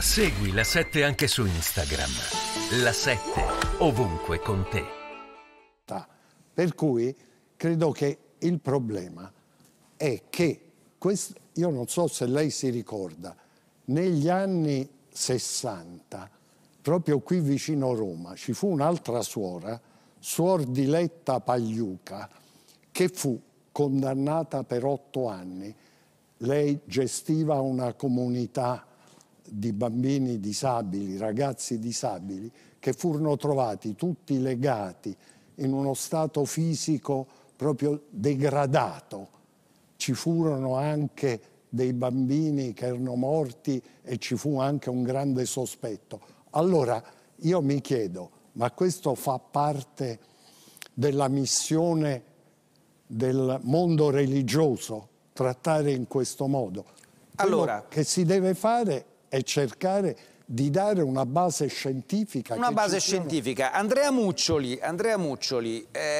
Segui la 7 anche su Instagram. La 7 ovunque con te. Per cui credo che il problema è che questo, io non so se lei si ricorda, negli anni 60, proprio qui vicino a Roma, ci fu un'altra suora, suor Diletta Pagliuca, che fu condannata per otto anni. Lei gestiva una comunità di bambini disabili, ragazzi disabili, che furono trovati tutti legati in uno stato fisico proprio degradato. Ci furono anche dei bambini che erano morti e ci fu anche un grande sospetto. Allora io mi chiedo, ma questo fa parte della missione del mondo religioso, trattare in questo modo? Quello allora, che si deve fare e cercare di dare una base scientifica. Una base scientifica. Andrea Muccioli, Andrea Muccioli eh...